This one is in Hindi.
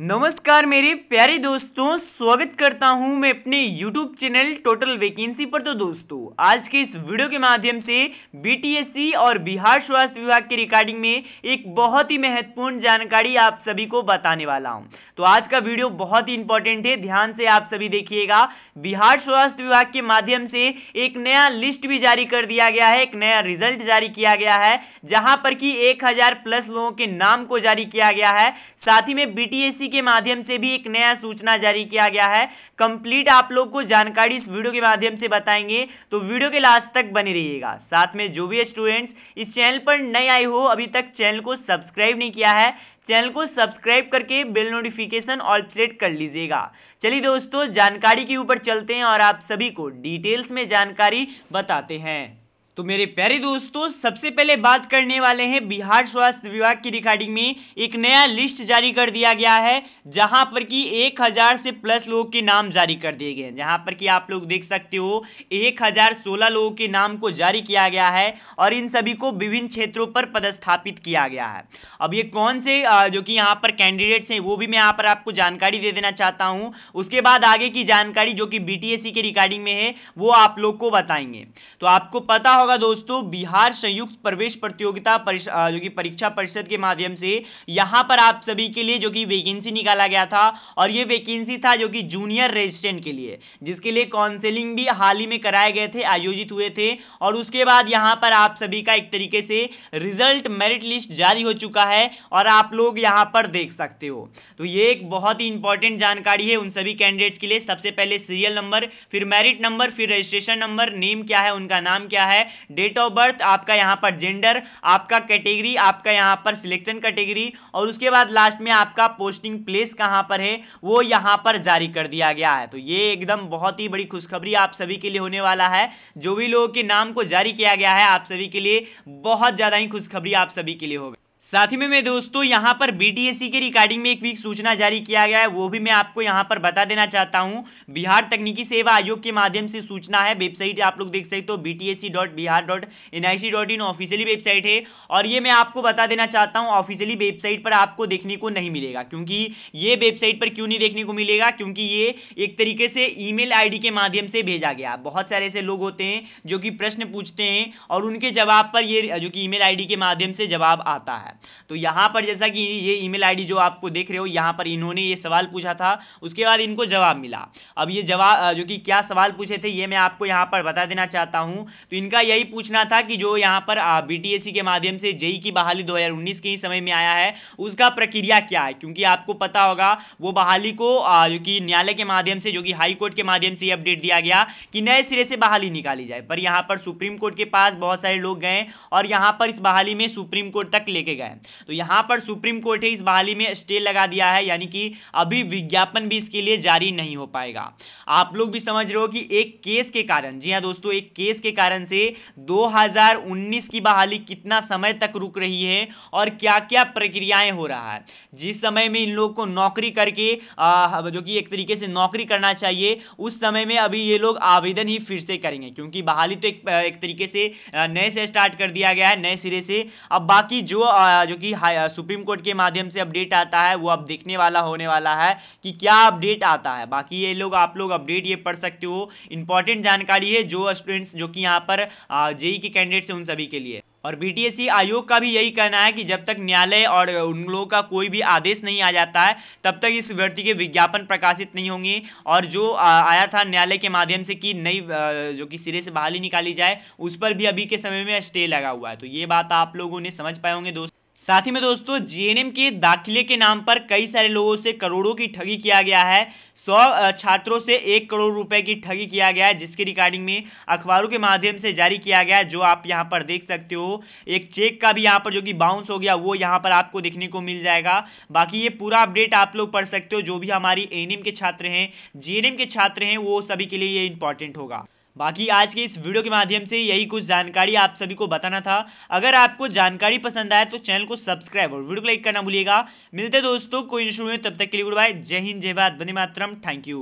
नमस्कार मेरे प्यारे दोस्तों स्वागत करता हूं मैं अपने YouTube चैनल टोटल वैकेंसी पर तो दोस्तों आज के इस वीडियो के माध्यम से बीटीएससी और बिहार स्वास्थ्य विभाग की रिकॉर्डिंग में एक बहुत ही महत्वपूर्ण जानकारी आप सभी को बताने वाला हूं तो आज का वीडियो बहुत ही इंपॉर्टेंट है ध्यान से आप सभी देखिएगा बिहार स्वास्थ्य विभाग के माध्यम से एक नया लिस्ट भी जारी कर दिया गया है एक नया रिजल्ट जारी किया गया है जहां पर कि एक प्लस लोगों के नाम को जारी किया गया है साथ ही में बी इसी के माध्यम से भी एक नया सूचना जारी किया गया है कंप्लीट आप लोग को जानकारी इस वीडियो के माध्यम से बताएंगे तो वीडियो के लास्ट तक बने रहिएगा साथ में जो भी स्टूडेंट्स इस चैनल पर नए आए हो अभी तक चैनल को सब्सक्राइब नहीं किया है चैनल को सब्सक्राइब करके बेल नोटिफिकेशन ऑल सेलेक्ट कर लीजिएगा चलिए दोस्तों जानकारी के ऊपर चलते हैं और आप सभी को डिटेल्स में जानकारी बताते हैं तो मेरे प्यारे दोस्तों सबसे पहले बात करने वाले हैं बिहार स्वास्थ्य विभाग की रिकॉर्डिंग में एक नया लिस्ट जारी कर दिया गया है जहां पर कि 1000 से प्लस लोगों के नाम जारी कर दिए गए हैं जहां पर कि आप लोग देख सकते हो 1016 लोगों के नाम को जारी किया गया है और इन सभी को विभिन्न क्षेत्रों पर पदस्थापित किया गया है अब ये कौन से जो कि यहाँ पर कैंडिडेट्स हैं वो भी मैं यहाँ पर आपको जानकारी दे देना चाहता हूँ उसके बाद आगे की जानकारी जो कि बी e के रिकॉर्डिंग में है वो आप लोग को बताएंगे तो आपको पता होगा होगा दोस्तों बिहार संयुक्त प्रवेश प्रतियोगिता जो कि परीक्षा परिषद के माध्यम से यहाँ पर आप सभी के लिए जो कि वैकेंसी निकाला गया था और ये वैकेंसी था जो कि जूनियर रेजिस्टेंट के लिए जिसके लिए काउंसिलिंग भी हाल ही में कराए गए थे आयोजित हुए थे और उसके बाद यहाँ पर आप सभी का एक तरीके से रिजल्ट मेरिट लिस्ट जारी हो चुका है और आप लोग यहाँ पर देख सकते हो तो ये एक बहुत ही इंपॉर्टेंट जानकारी है उन सभी कैंडिडेट्स के लिए सबसे पहले सीरियल नंबर फिर मेरिट नंबर फिर रजिस्ट्रेशन नंबर नेम क्या है उनका नाम क्या है डेट ऑफ बर्थ आपका यहाँ पर जेंडर आपका कैटेगरी आपका यहाँ पर सिलेक्शन कैटेगरी और उसके बाद लास्ट में आपका पोस्टिंग प्लेस कहाँ पर है वो यहाँ पर जारी कर दिया गया है तो ये एकदम बहुत ही बड़ी खुशखबरी आप सभी के लिए होने वाला है जो भी लोगों के नाम को जारी किया गया है आप सभी के लिए बहुत ज़्यादा ही खुशखबरी आप सभी के लिए होगा साथ ही में मैं दोस्तों यहाँ पर बीटीएससी के रिकॉर्डिंग में एक वीक सूचना जारी किया गया है वो भी मैं आपको यहाँ पर बता देना चाहता हूँ बिहार तकनीकी सेवा आयोग के माध्यम से सूचना है वेबसाइट आप लोग देख सकते हो C dot Bihar dot N I C dot in officially website है और ये मैं आपको बता देना चाहता हूँ ऑफिशियली वेबसाइट पर आपको देखने को नहीं मिलेगा क्योंकि ये वेबसाइट पर क्यों नहीं देखने को मिलेगा क्योंकि ये एक तरीके से ई मेल के माध्यम से भेजा गया बहुत सारे ऐसे लोग होते हैं जो कि प्रश्न पूछते हैं और उनके जवाब पर ये जो कि ई मेल के माध्यम से जवाब आता है है तो यहाँ पर जैसा कि ये ईमेल आईडी जो आपको देख रहे हो यहाँ पर इन्होंने ये सवाल पूछा था उसके बाद इनको जवाब मिला अब ये जवाब जो कि क्या सवाल पूछे थे ये मैं आपको यहाँ पर बता देना चाहता हूँ तो इनका यही पूछना था कि जो यहाँ पर बीटीएससी के माध्यम से जेई e की बहाली दो के ही समय में आया है उसका प्रक्रिया क्या है क्योंकि आपको पता होगा वो बहाली को जो कि न्यायालय के माध्यम से जो कि हाई कोर्ट के माध्यम से अपडेट दिया गया कि नए सिरे से बहाली निकाली जाए पर यहां पर सुप्रीम कोर्ट के पास बहुत सारे लोग गए और यहां पर इस बहाली में सुप्रीम कोर्ट तक लेके गए तो यहां पर सुप्रीम कोर्ट ने इस बहाली में स्टे लगा दिया है यानी कि अभी विज्ञापन भी इसके लिए जारी नहीं हो पाएगा आप लोग भी समझ रहे हो कि एक केस के कारण जी हाँ दोस्तों एक केस के कारण से 2019 की बहाली कितना समय तक रुक रही है और क्या क्या प्रक्रियाएं हो रहा है जिस समय में इन लोग को नौकरी करके आ, हाँ, जो कि एक तरीके से नौकरी करना चाहिए उस समय में अभी ये लोग आवेदन ही फिर से करेंगे क्योंकि बहाली तो एक, एक तरीके से नए से स्टार्ट कर दिया गया है नए सिरे से अब बाकी जो जो कि सुप्रीम कोर्ट के माध्यम से अपडेट आता है वो अब देखने वाला होने वाला है कि क्या अपडेट आता है बाकी ये लोग आप लोग अपडेट ये पढ़ सकते हो इंपॉर्टेंट जानकारी है जो स्टूडेंट्स जो कि यहाँ पर जेई के कैंडिडेट्स हैं उन सभी के लिए और बीटीएससी e आयोग का भी यही कहना है कि जब तक न्यायालय और उन लोगों का कोई भी आदेश नहीं आ जाता है तब तक इस भर्ती के विज्ञापन प्रकाशित नहीं होंगे और जो आया था न्यायालय के माध्यम से कि नई जो कि सिरे से बहाली निकाली जाए उस पर भी अभी के समय में स्टे लगा हुआ है तो ये बात आप लोगों ने समझ पाए होंगे दोस्तों साथ ही में दोस्तों जेएनएम के दाखिले के नाम पर कई सारे लोगों से करोड़ों की ठगी किया गया है सौ छात्रों से एक करोड़ रुपए की ठगी किया गया है जिसके रिकॉर्डिंग में अखबारों के माध्यम से जारी किया गया है जो आप यहां पर देख सकते हो एक चेक का भी यहां पर जो कि बाउंस हो गया वो यहां पर आपको देखने को मिल जाएगा बाकी ये पूरा अपडेट आप लोग पढ़ सकते हो जो भी हमारी एन के छात्र हैं जे के छात्र हैं वो सभी के लिए ये इंपॉर्टेंट होगा बाकी आज के इस वीडियो के माध्यम से यही कुछ जानकारी आप सभी को बताना था अगर आपको जानकारी पसंद आए तो चैनल को सब्सक्राइब और वीडियो को लाइक करना भूलिएगा मिलते दोस्तों कोई इशू में तब तक के लिए गुड बाय जय हिंद जय भारत बने मातरम थैंक यू